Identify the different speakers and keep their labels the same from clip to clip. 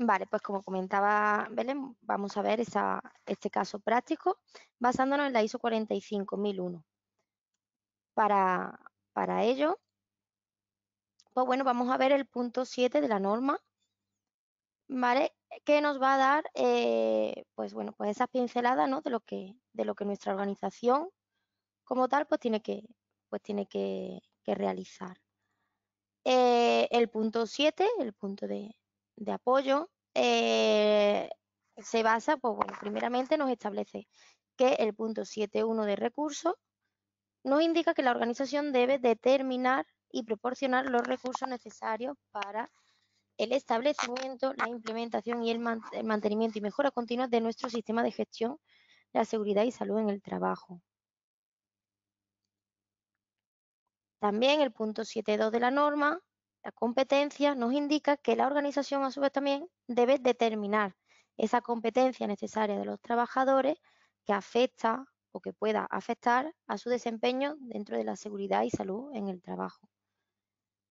Speaker 1: Vale, pues como comentaba Belén, vamos a ver este caso práctico basándonos en la ISO 45001. Para, para ello, pues bueno, vamos a ver el punto 7 de la norma, ¿vale? Que nos va a dar, eh, pues bueno, pues esas pinceladas, ¿no? De lo que, de lo que nuestra organización como tal, pues tiene que, pues tiene que, realizar. Eh, el punto 7, el punto de, de apoyo, eh, se basa, pues bueno, primeramente nos establece que el punto 7.1 de recursos nos indica que la organización debe determinar y proporcionar los recursos necesarios para el establecimiento, la implementación y el, el mantenimiento y mejora continua de nuestro sistema de gestión de la seguridad y salud en el trabajo. También el punto 7.2 de la norma la competencia nos indica que la organización a su vez también debe determinar esa competencia necesaria de los trabajadores que afecta o que pueda afectar a su desempeño dentro de la seguridad y salud en el trabajo.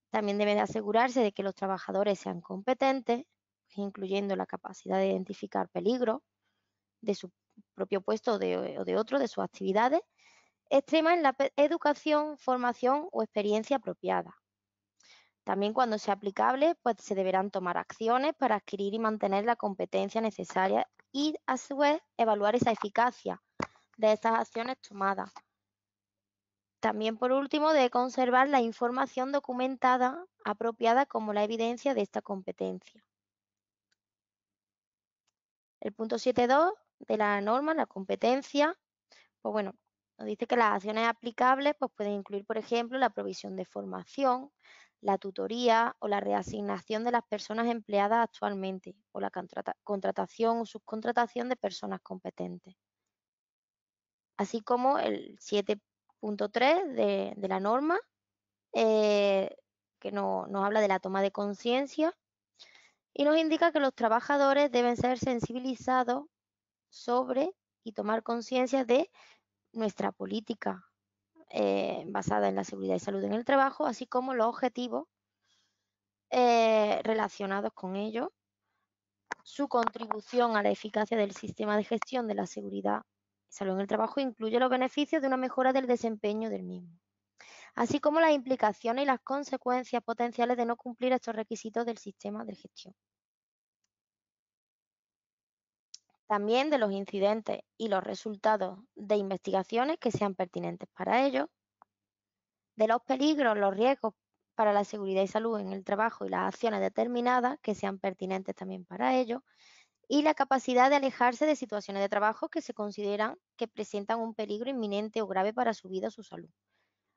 Speaker 1: También debe asegurarse de que los trabajadores sean competentes, incluyendo la capacidad de identificar peligros de su propio puesto o de otro, de sus actividades, extrema en la educación, formación o experiencia apropiada. También cuando sea aplicable, pues se deberán tomar acciones para adquirir y mantener la competencia necesaria y a su vez evaluar esa eficacia de estas acciones tomadas. También, por último, de conservar la información documentada apropiada como la evidencia de esta competencia. El punto 7.2 de la norma, la competencia, pues bueno, nos dice que las acciones aplicables pues pueden incluir, por ejemplo, la provisión de formación, la tutoría o la reasignación de las personas empleadas actualmente o la contratación o subcontratación de personas competentes. Así como el 7.3 de, la norma, eh, que nos habla de la toma de conciencia y nos indica que los trabajadores deben ser sensibilizados sobre y tomar conciencia de nuestra política eh, basada en la seguridad y salud en el trabajo, así como los objetivos eh, relacionados con ello, su contribución a la eficacia del sistema de gestión de la seguridad y salud en el trabajo incluye los beneficios de una mejora del desempeño del mismo, así como las implicaciones y las consecuencias potenciales de no cumplir estos requisitos del sistema de gestión. también de los incidentes y los resultados de investigaciones que sean pertinentes para ello, de los peligros, los riesgos para la seguridad y salud en el trabajo y las acciones determinadas que sean pertinentes también para ello, y la capacidad de alejarse de situaciones de trabajo que se consideran que presentan un peligro inminente o grave para su vida o su salud,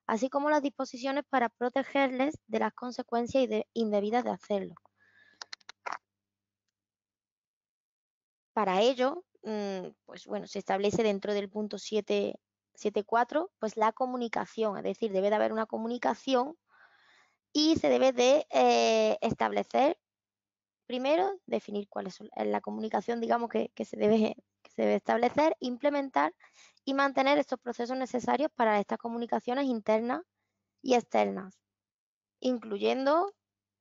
Speaker 1: así como las disposiciones para protegerles de las consecuencias indebidas de hacerlo. Para ello, mm, pues bueno, se establece dentro del punto 7.4, pues la comunicación, es decir, debe de haber una comunicación y se debe de eh, establecer, primero, definir cuál es la comunicación, digamos, que, se debe, se debe establecer, implementar y mantener estos procesos necesarios para estas comunicaciones internas y externas, incluyendo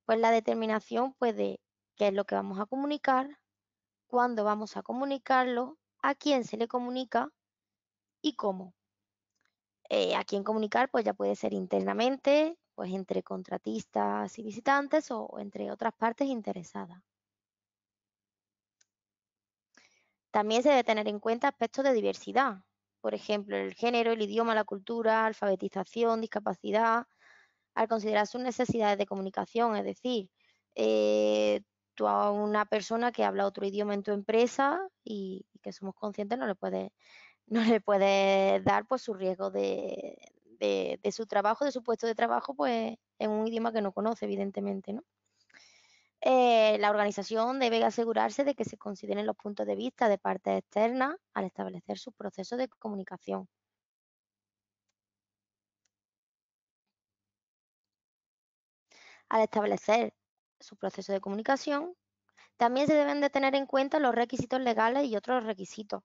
Speaker 1: pues la determinación pues, de qué es lo que vamos a comunicar, cuándo vamos a comunicarlo, a quién se le comunica y cómo. Eh, a quién comunicar, pues ya puede ser internamente, pues entre contratistas y visitantes o, entre otras partes interesadas. También se debe tener en cuenta aspectos de diversidad, por ejemplo, el género, el idioma, la cultura, alfabetización, discapacidad, al considerar sus necesidades de comunicación, es decir, eh, a una persona que habla otro idioma en tu empresa y, que somos conscientes no le puedes no le puede dar pues su riesgo de, su trabajo, de su puesto de trabajo, pues en un idioma que no conoce, evidentemente, eh, la organización debe asegurarse de que se consideren los puntos de vista de parte externa al establecer su proceso de comunicación. Al establecer su proceso de comunicación. También se deben de tener en cuenta los requisitos legales y otros requisitos.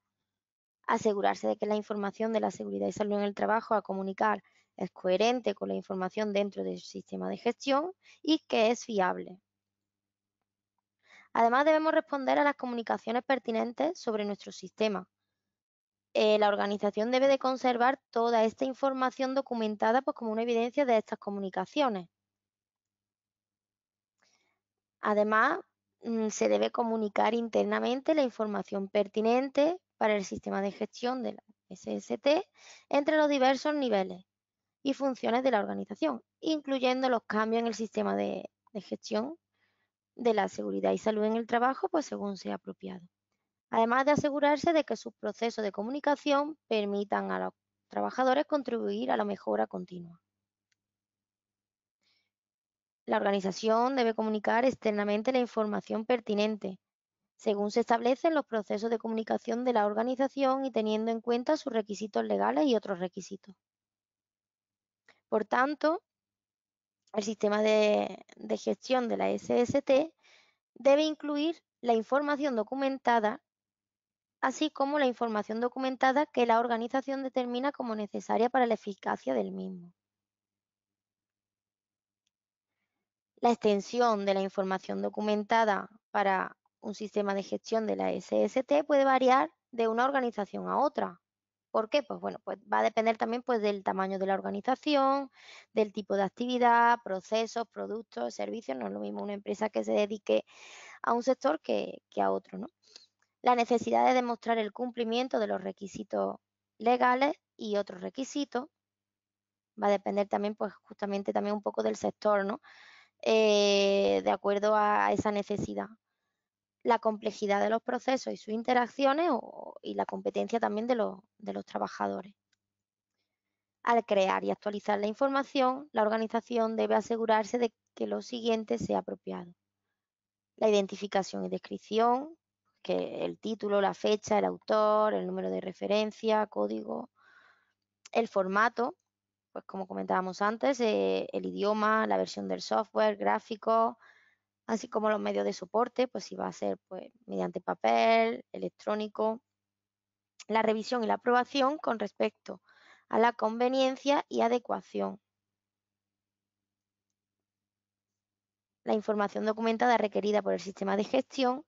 Speaker 1: Asegurarse de que la información de la seguridad y salud en el trabajo a comunicar es coherente con la información dentro del sistema de gestión y que es fiable. Además, debemos responder a las comunicaciones pertinentes sobre nuestro sistema. Eh, la organización debe de conservar toda esta información documentada pues, como una evidencia de estas comunicaciones. Además, mm, se debe comunicar internamente la información pertinente para el sistema de gestión de la SST entre los diversos niveles y funciones de la organización, incluyendo los cambios en el sistema de, gestión de la seguridad y salud en el trabajo, pues según sea apropiado. Además de asegurarse de que sus procesos de comunicación permitan a los trabajadores contribuir a la mejora continua. La organización debe comunicar externamente la información pertinente, según se establecen los procesos de comunicación de la organización y teniendo en cuenta sus requisitos legales y otros requisitos. Por tanto, el sistema de, gestión de la SST debe incluir la información documentada, así como la información documentada que la organización determina como necesaria para la eficacia del mismo. la extensión de la información documentada para un sistema de gestión de la SST puede variar de una organización a otra. ¿Por qué? Pues bueno, pues va a depender también pues, del tamaño de la organización, del tipo de actividad, procesos, productos, servicios. No es lo mismo una empresa que se dedique a un sector que, que a otro. ¿no? La necesidad de demostrar el cumplimiento de los requisitos legales y otros requisitos. Va a depender también, pues justamente también un poco del sector, ¿no? Eh, de acuerdo a esa necesidad. La complejidad de los procesos y sus interacciones y la competencia también de los, de los trabajadores. Al crear y actualizar la información, la organización debe asegurarse de que lo siguiente sea apropiado. La identificación y descripción, que el título, la fecha, el autor, el número de referencia, código, el formato, pues como comentábamos antes, eh, el idioma, la versión del software, gráfico así como los medios de soporte, pues si va a ser pues, mediante papel, electrónico, la revisión y la aprobación con respecto a la conveniencia y adecuación. La información documentada requerida por el sistema de gestión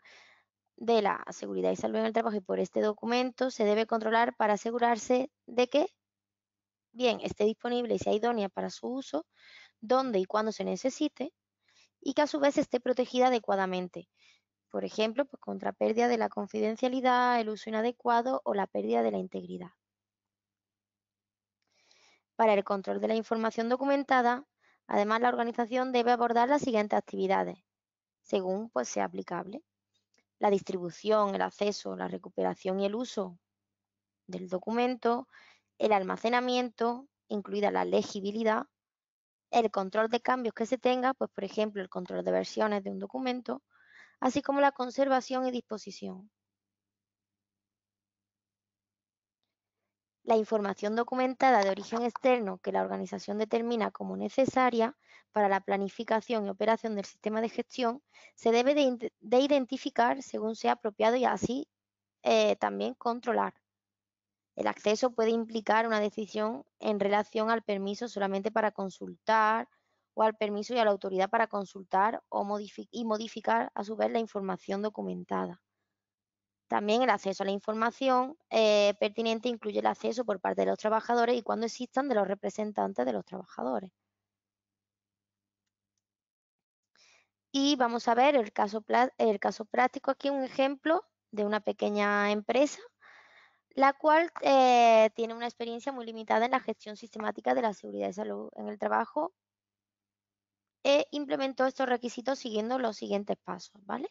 Speaker 1: de la seguridad y salud en el trabajo y por este documento se debe controlar para asegurarse de que bien esté disponible y sea idónea para su uso, donde y cuando se necesite, y que a su vez esté protegida adecuadamente. Por ejemplo, pues, contra pérdida de la confidencialidad, el uso inadecuado o la pérdida de la integridad. Para el control de la información documentada, además la organización debe abordar las siguientes actividades, según pues, sea aplicable. La distribución, el acceso, la recuperación y el uso del documento, el almacenamiento, incluida la legibilidad, el control de cambios que se tenga, pues por ejemplo el control de versiones de un documento, así como la conservación y disposición. La información documentada de origen externo que la organización determina como necesaria para la planificación y operación del sistema de gestión se debe de, identificar según sea apropiado y así eh, también controlar. El acceso puede implicar una decisión en relación al permiso solamente para consultar o al permiso y a la autoridad para consultar o y modificar a su vez la información documentada. También el acceso a la información eh, pertinente incluye el acceso por parte de los trabajadores y cuando existan de los representantes de los trabajadores. Y vamos a ver el caso práctico aquí, un ejemplo de una pequeña empresa la cual eh, tiene una experiencia muy limitada en la gestión sistemática de la seguridad y salud en el trabajo e implementó estos requisitos siguiendo los siguientes pasos, ¿vale?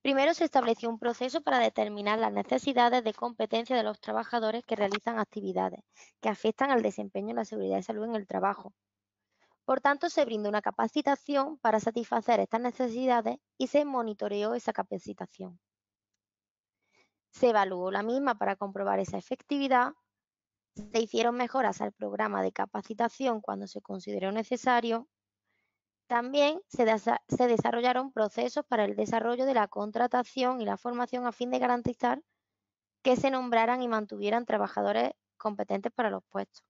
Speaker 1: Primero se estableció un proceso para determinar las necesidades de competencia de los trabajadores que realizan actividades que afectan al desempeño de la seguridad y salud en el trabajo. Por tanto, se brindó una capacitación para satisfacer estas necesidades y se monitoreó esa capacitación. Se evaluó la misma para comprobar esa efectividad. Se hicieron mejoras al programa de capacitación cuando se consideró necesario. También se, desarrollaron procesos para el desarrollo de la contratación y la formación a fin de garantizar que se nombraran y mantuvieran trabajadores competentes para los puestos.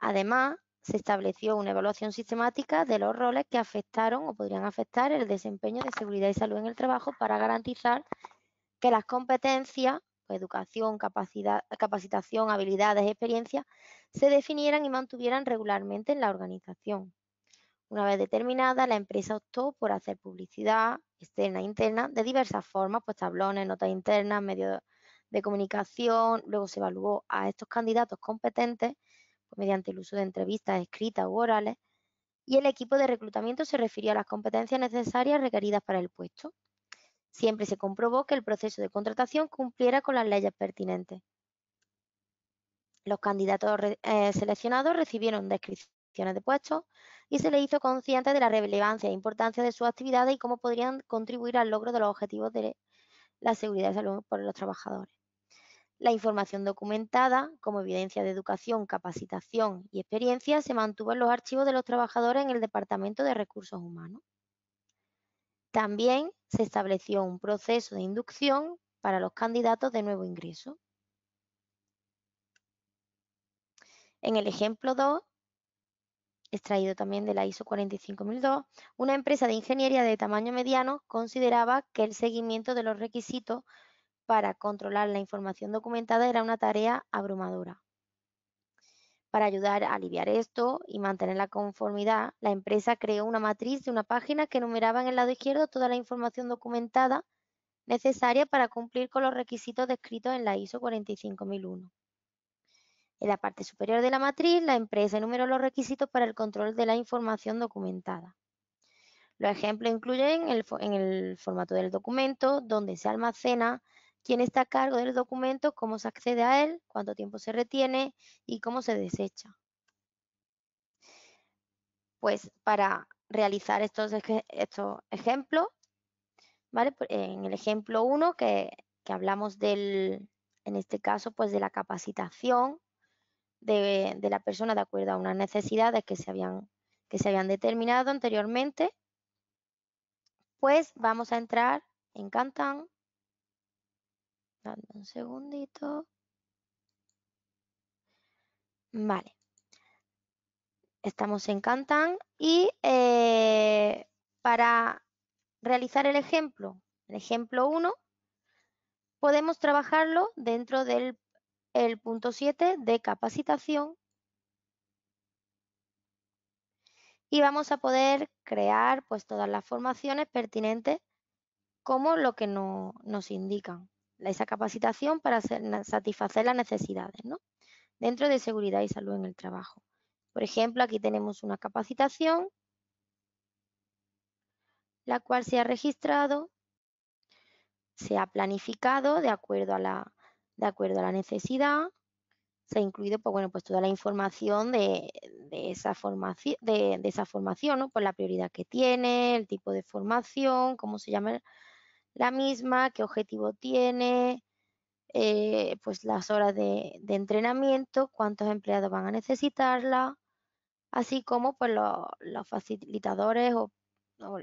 Speaker 1: Además, se estableció una evaluación sistemática de los roles que afectaron o podrían afectar el desempeño de seguridad y salud en el trabajo para garantizar que las competencias, pues, educación, capacidad, capacitación, habilidades, experiencia, se definieran y mantuvieran regularmente en la organización. Una vez determinada, la empresa optó por hacer publicidad externa e interna de diversas formas, pues tablones, notas internas, medios de comunicación. Luego se evaluó a estos candidatos competentes pues, mediante el uso de entrevistas escritas u orales y el equipo de reclutamiento se refirió a las competencias necesarias requeridas para el puesto. Siempre se comprobó que el proceso de contratación cumpliera con las leyes pertinentes. Los candidatos eh, seleccionados recibieron descripciones de puestos y se les hizo consciente de la relevancia e importancia de sus actividades y cómo podrían contribuir al logro de los objetivos de la seguridad y salud por los trabajadores. La información documentada, como evidencia de educación, capacitación y experiencia, se mantuvo en los archivos de los trabajadores en el Departamento de Recursos Humanos. También se estableció un proceso de inducción para los candidatos de nuevo ingreso. En el ejemplo 2, extraído también de la ISO 45002, una empresa de ingeniería de tamaño mediano consideraba que el seguimiento de los requisitos para controlar la información documentada era una tarea abrumadora. Para ayudar a aliviar esto y mantener la conformidad, la empresa creó una matriz de una página que enumeraba en el lado izquierdo toda la información documentada necesaria para cumplir con los requisitos descritos en la ISO 45001. En la parte superior de la matriz, la empresa enumeró los requisitos para el control de la información documentada. Los ejemplos incluyen en el formato del documento, donde se almacena, quién está a cargo del documento, cómo se accede a él, cuánto tiempo se retiene y cómo se desecha. Pues para realizar estos, ejemplos, En el ejemplo 1 que, hablamos del, en este caso, pues de la capacitación de, la persona de acuerdo a unas necesidades que se habían, que se habían determinado anteriormente, pues vamos a entrar en Cantan un segundito. Vale. Estamos en Cantan y eh, para realizar el ejemplo, el ejemplo 1, podemos trabajarlo dentro del punto 7 de capacitación y vamos a poder crear pues todas las formaciones pertinentes como lo que nos indican esa capacitación para satisfacer las necesidades dentro de seguridad y salud en el trabajo. Por ejemplo, aquí tenemos una capacitación, la cual se ha registrado, se ha planificado de acuerdo a la, necesidad, se ha incluido pues, bueno, pues toda la información de, esa formación, esa formación ¿no? pues la prioridad que tiene, el tipo de formación, cómo se llama la misma, qué objetivo tiene, eh, pues las horas de, entrenamiento, cuántos empleados van a necesitarla, así como pues los, facilitadores o,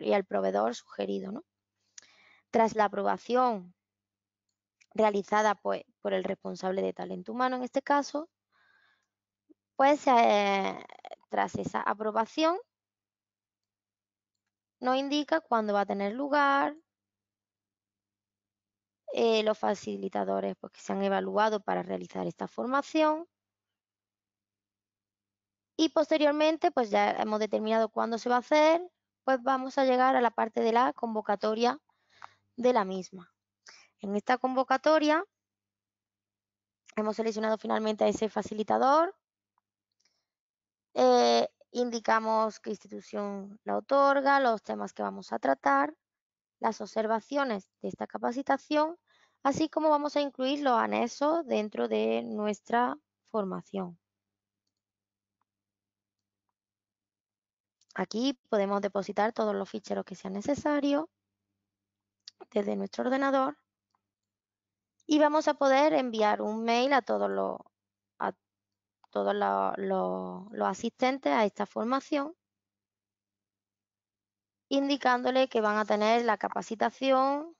Speaker 1: y el proveedor sugerido. ¿no? Tras la aprobación realizada pues, por el responsable de talento humano en este caso, pues eh, tras esa aprobación nos indica cuándo va a tener lugar, eh, los facilitadores pues, que se han evaluado para realizar esta formación y posteriormente, pues ya hemos determinado cuándo se va a hacer, pues vamos a llegar a la parte de la convocatoria de la misma. En esta convocatoria hemos seleccionado finalmente a ese facilitador, eh, indicamos qué institución la otorga, los temas que vamos a tratar, las observaciones de esta capacitación así como vamos a incluir los anexos dentro de nuestra formación. Aquí podemos depositar todos los ficheros que sean necesarios desde nuestro ordenador y vamos a poder enviar un mail a todos los, asistentes a esta formación indicándole que van a tener la capacitación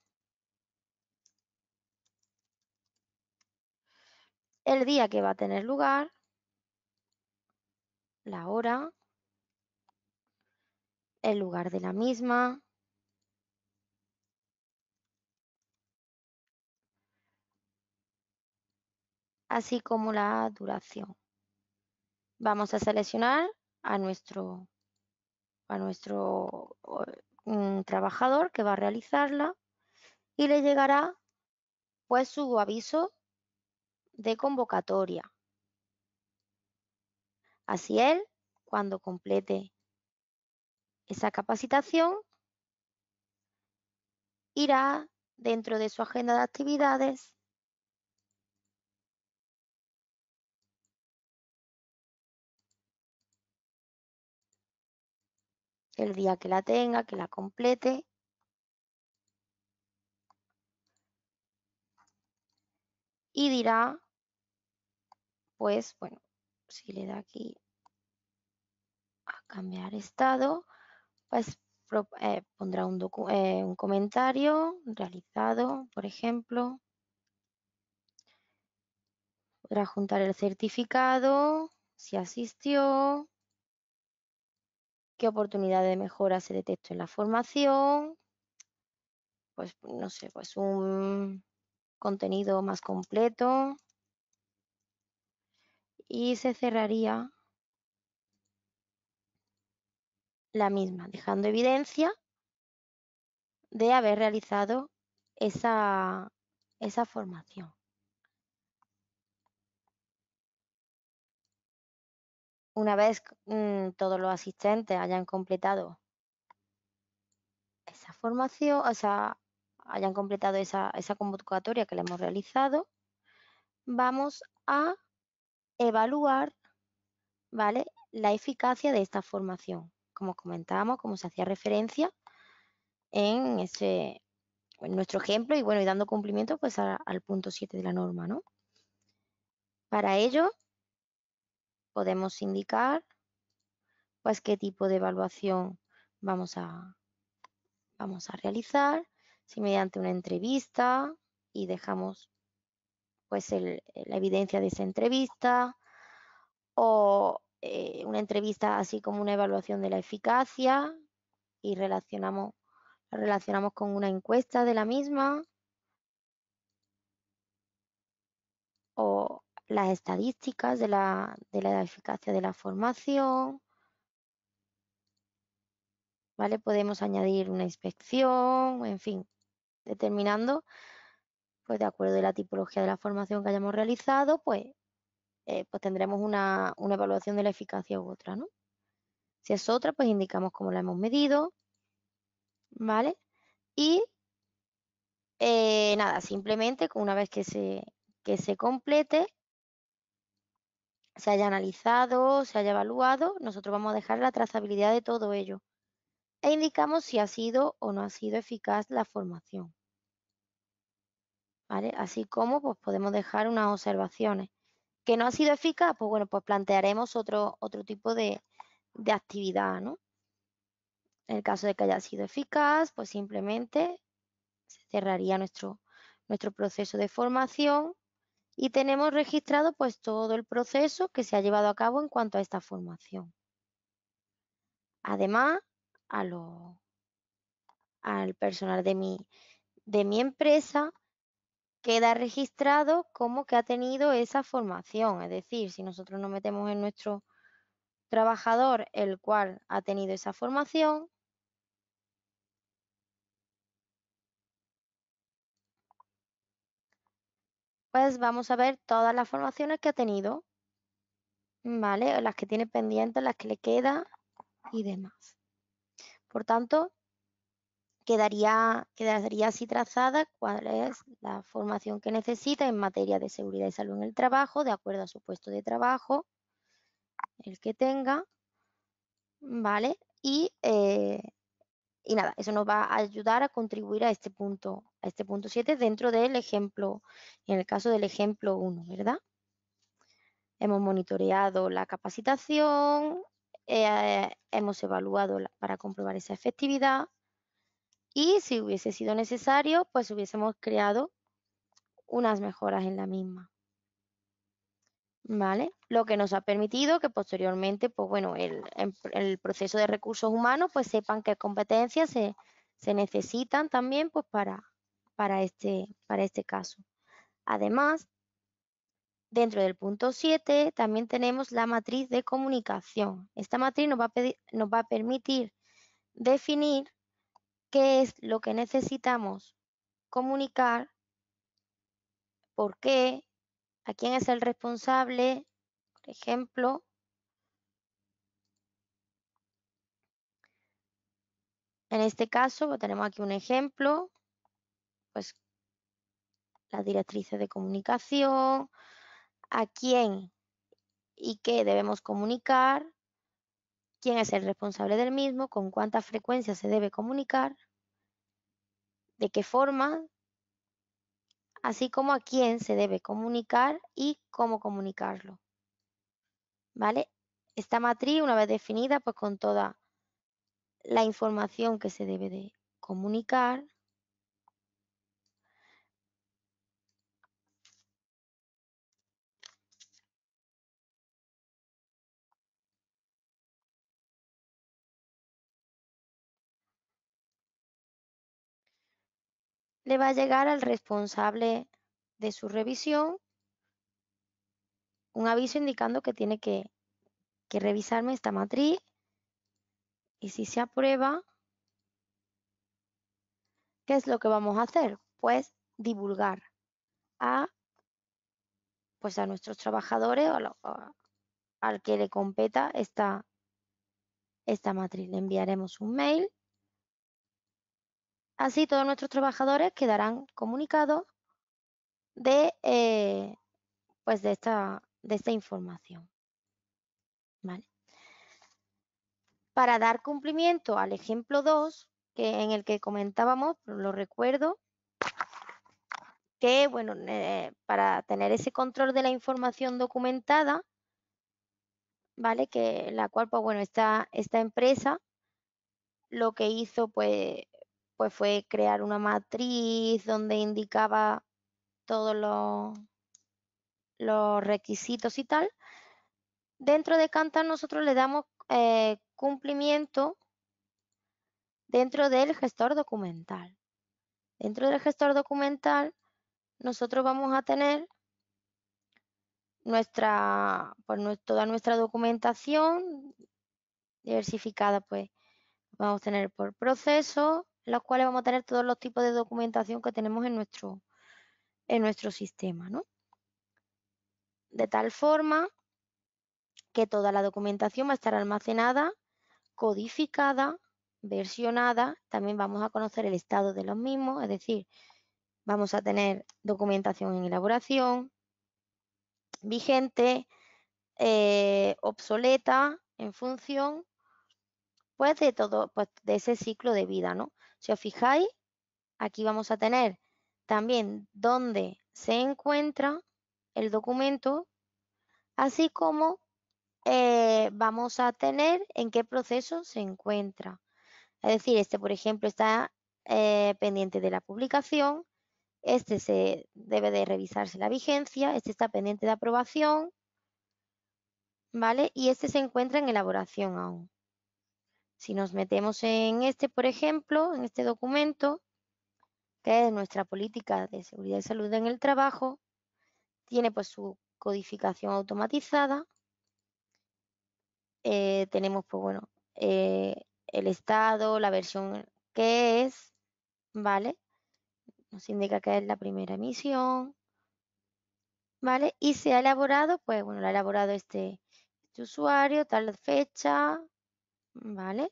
Speaker 1: el día que va a tener lugar, la hora, el lugar de la misma, así como la duración. Vamos a seleccionar a nuestro, a nuestro mm, trabajador que va a realizarla y le llegará pues su aviso de convocatoria. Así él, cuando complete esa capacitación, irá dentro de su agenda de actividades el día que la tenga, que la complete. Y dirá pues bueno, si le da aquí a cambiar estado, pues eh, pondrá eh, un, comentario realizado, por ejemplo. Podrá juntar el certificado, si asistió, qué oportunidad de mejora se detectó en la formación, pues no sé, pues un contenido más completo y se cerraría la misma, dejando evidencia de haber realizado esa, esa formación. Una vez mm, todos los asistentes hayan completado esa formación, o sea, hayan completado esa, esa convocatoria que le hemos realizado, vamos a evaluar ¿vale? la eficacia de esta formación, como comentábamos, como se hacía referencia en, ese, en nuestro ejemplo y bueno, y dando cumplimiento pues al punto 7 de la norma, ¿no? Para ello podemos indicar pues qué tipo de evaluación vamos a, vamos a realizar, si mediante una entrevista y dejamos pues eh, la evidencia de esa entrevista o eh, una entrevista así como una evaluación de la eficacia y relacionamos, relacionamos con una encuesta de la misma o las estadísticas de la, de la eficacia de la formación. ¿Vale? Podemos añadir una inspección, en fin, determinando pues de acuerdo a la tipología de la formación que hayamos realizado, pues, eh, pues tendremos una, evaluación de la eficacia u otra, ¿no? Si es otra, pues indicamos cómo la hemos medido, ¿vale? Y eh, nada, simplemente una vez que se, que se complete, se haya analizado, se haya evaluado, nosotros vamos a dejar la trazabilidad de todo ello e indicamos si ha sido o no ha sido eficaz la formación. Así como pues, podemos dejar unas observaciones. ¿Que no ha sido eficaz? Pues bueno, pues plantearemos otro, tipo de, actividad, En el caso de que haya sido eficaz, pues simplemente se cerraría nuestro, proceso de formación y tenemos registrado pues todo el proceso que se ha llevado a cabo en cuanto a esta formación. Además, al personal de mi empresa queda registrado como que ha tenido esa formación. Es decir, si nosotros nos metemos en nuestro trabajador el cual ha tenido esa formación, pues vamos a ver todas las formaciones que ha tenido, ¿vale? Las que tiene pendientes, las que le queda y demás. Por tanto, quedaría, quedaría así trazada cuál es la formación que necesita en materia de seguridad y salud en el trabajo, de acuerdo a su puesto de trabajo, el que tenga, ¿vale? Y, eh, nada, eso nos va a ayudar a contribuir a este punto, a este punto 7 dentro del ejemplo, en el caso del ejemplo 1, ¿verdad? Hemos monitoreado la capacitación, eh, hemos evaluado para comprobar esa efectividad, y si hubiese sido necesario, pues hubiésemos creado unas mejoras en la misma. ¿Vale? Lo que nos ha permitido que posteriormente, pues bueno, el, em, el proceso de recursos humanos, pues sepan qué competencias se, necesitan también pues para, para, este, para este caso. Además, dentro del punto 7 también tenemos la matriz de comunicación. Esta matriz nos va nos va a permitir definir qué es lo que necesitamos comunicar, por qué, a quién es el responsable, por ejemplo, En este caso, pues, tenemos aquí un ejemplo, pues las directrices de comunicación, a quién y qué debemos comunicar, quién es el responsable del mismo, con cuánta frecuencia se debe comunicar de qué forma, así como a quién se debe comunicar y cómo comunicarlo. ¿Vale? Esta matriz, una vez definida, pues con toda la información que se debe de comunicar, le va a llegar al responsable de su revisión un aviso indicando que tiene que, revisarme esta matriz y si se aprueba, ¿qué es lo que vamos a hacer? Pues divulgar a, pues a nuestros trabajadores o al que le competa esta, esta matriz. Le enviaremos un mail Así todos nuestros trabajadores quedarán comunicados de, eh, pues de, esta, de esta información. Para dar cumplimiento al ejemplo 2, que en el que comentábamos, lo recuerdo, que bueno, eh, para tener ese control de la información documentada, ¿vale? Que la cual, pues bueno, esta, esta empresa lo que hizo, pues, pues fue crear una matriz donde indicaba todos los, requisitos y tal. Dentro de Cantar nosotros le damos eh, cumplimiento dentro del gestor documental. Dentro del gestor documental nosotros vamos a tener nuestra, pues, toda nuestra documentación diversificada, pues vamos a tener por proceso, en los cuales vamos a tener todos los tipos de documentación que tenemos en nuestro, en nuestro sistema, De tal forma que toda la documentación va a estar almacenada, codificada, versionada, también vamos a conocer el estado de los mismos, es decir, vamos a tener documentación en elaboración, vigente, eh, obsoleta, en función pues de todo, pues, de ese ciclo de vida, ¿no? Si os fijáis, aquí vamos a tener también dónde se encuentra el documento, así como eh, vamos a tener en qué proceso se encuentra. Es decir, este, por ejemplo, está eh, pendiente de la publicación, este se debe de revisarse la vigencia, este está pendiente de aprobación, ¿vale? Y este se encuentra en elaboración aún. Si nos metemos en este, por ejemplo, en este documento, que es nuestra política de seguridad y salud en el trabajo, tiene pues su codificación automatizada. Eh, tenemos, pues bueno, eh, el estado, la versión que es, ¿vale? Nos indica que es la primera emisión, ¿vale? Y se ha elaborado, pues bueno, lo ha elaborado este, este usuario, tal fecha, ¿vale?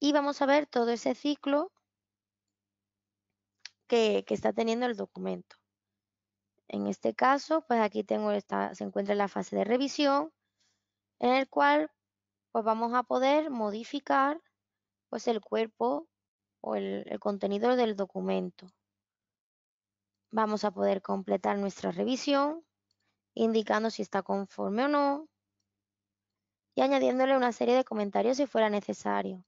Speaker 1: Y vamos a ver todo ese ciclo que, está teniendo el documento. En este caso, pues aquí tengo se encuentra la fase de revisión, en el cual pues, vamos a poder modificar pues, el cuerpo o el contenido del documento. Vamos a poder completar nuestra revisión, indicando si está conforme o no, y añadiéndole una serie de comentarios si fuera necesario.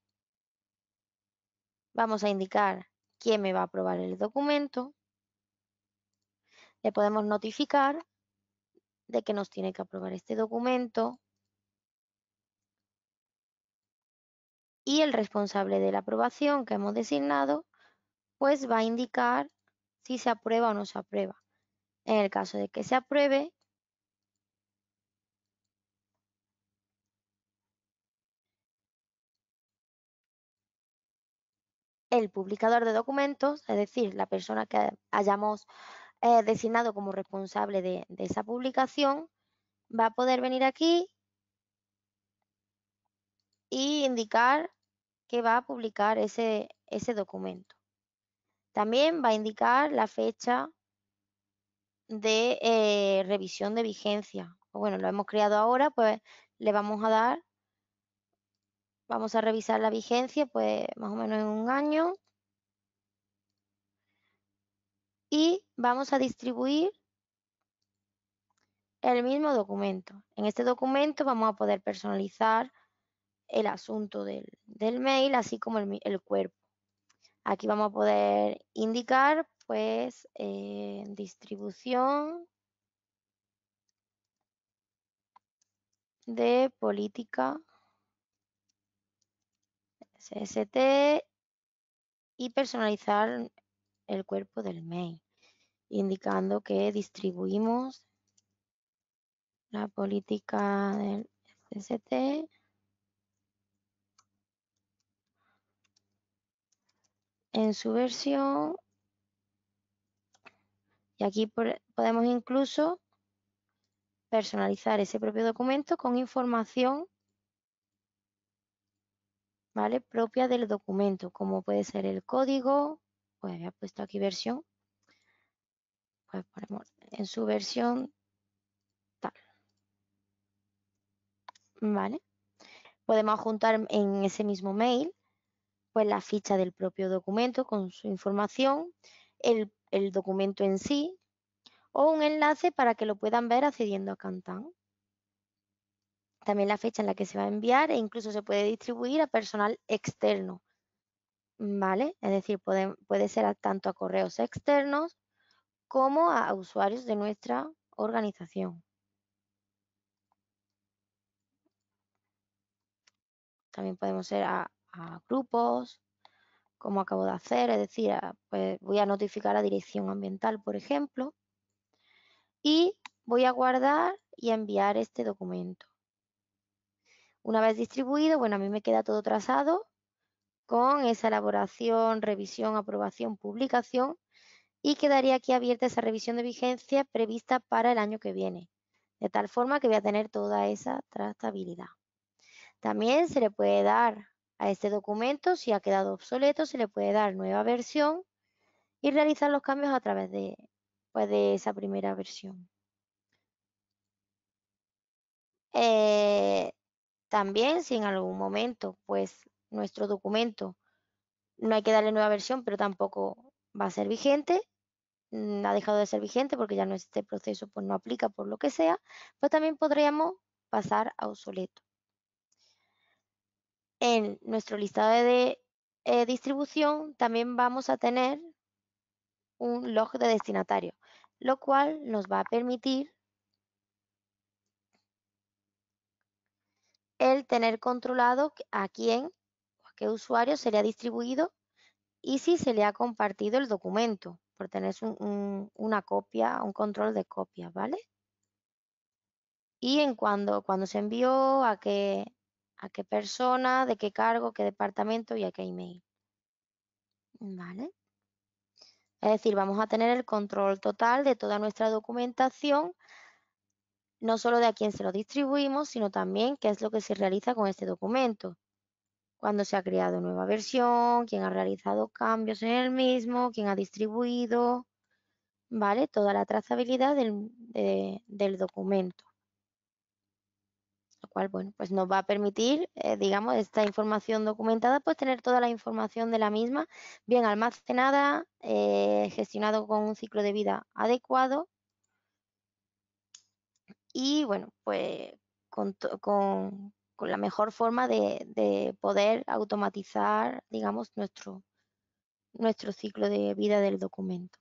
Speaker 1: Vamos a indicar quién me va a aprobar el documento. Le podemos notificar de que nos tiene que aprobar este documento. Y el responsable de la aprobación que hemos designado, pues va a indicar si se aprueba o no se aprueba. En el caso de que se apruebe, el publicador de documentos, es decir, la persona que hayamos eh, designado como responsable de, esa publicación, va a poder venir aquí y indicar que va a publicar ese, documento. También va a indicar la fecha de eh, revisión de vigencia. Bueno, lo hemos creado ahora, pues le vamos a dar Vamos a revisar la vigencia, pues más o menos en un año. Y vamos a distribuir el mismo documento. En este documento vamos a poder personalizar el asunto del, mail, así como el, cuerpo. Aquí vamos a poder indicar, pues, eh, distribución de política CST y personalizar el cuerpo del mail, indicando que distribuimos la política del CST en su versión y aquí podemos incluso personalizar ese propio documento con información Propia del documento, como puede ser el código, pues había puesto aquí versión, pues ponemos en su versión tal, ¿vale? Podemos juntar en ese mismo mail, pues la ficha del propio documento con su información, el, documento en sí, o un enlace para que lo puedan ver accediendo a Cantán también la fecha en la que se va a enviar e incluso se puede distribuir a personal externo. ¿Vale? Es decir, puede, ser tanto a correos externos como a, usuarios de nuestra organización. También podemos ser a, grupos, como acabo de hacer, es decir, pues, voy a notificar a dirección ambiental, por ejemplo, y voy a guardar y enviar este documento. Una vez distribuido, bueno, a mí me queda todo trazado con esa elaboración, revisión, aprobación, publicación y quedaría aquí abierta esa revisión de vigencia prevista para el año que viene, de tal forma que voy a tener toda esa trazabilidad. También se le puede dar a este documento, si ha quedado obsoleto, se le puede dar nueva versión y realizar los cambios a través de, pues, de esa primera versión. Eh, también si en algún momento, pues nuestro documento no hay que darle nueva versión, pero tampoco va a ser vigente, mm, ha dejado de ser vigente porque ya no este proceso pues no aplica por lo que sea, pues también podríamos pasar a obsoleto. En nuestro listado de eh, distribución también vamos a tener un log de destinatario, lo cual nos va a permitir el tener controlado a quién o a qué usuario se le ha distribuido y si se le ha compartido el documento, por tener un, una copia, un control de copia, ¿vale? Y en cuando, cuando se envió, a qué, a qué persona, de qué cargo, qué departamento y a qué email. ¿Vale? Es decir, vamos a tener el control total de toda nuestra documentación no solo de a quién se lo distribuimos, sino también qué es lo que se realiza con este documento. Cuando se ha creado nueva versión, quién ha realizado cambios en el mismo, quién ha distribuido, ¿vale? Toda la trazabilidad del, documento. Lo cual, bueno, pues nos va a permitir, eh, digamos, esta información documentada, pues tener toda la información de la misma bien almacenada, eh, gestionado con un ciclo de vida adecuado y bueno, pues con, la mejor forma de, de, poder automatizar, digamos, nuestro, nuestro ciclo de vida del documento.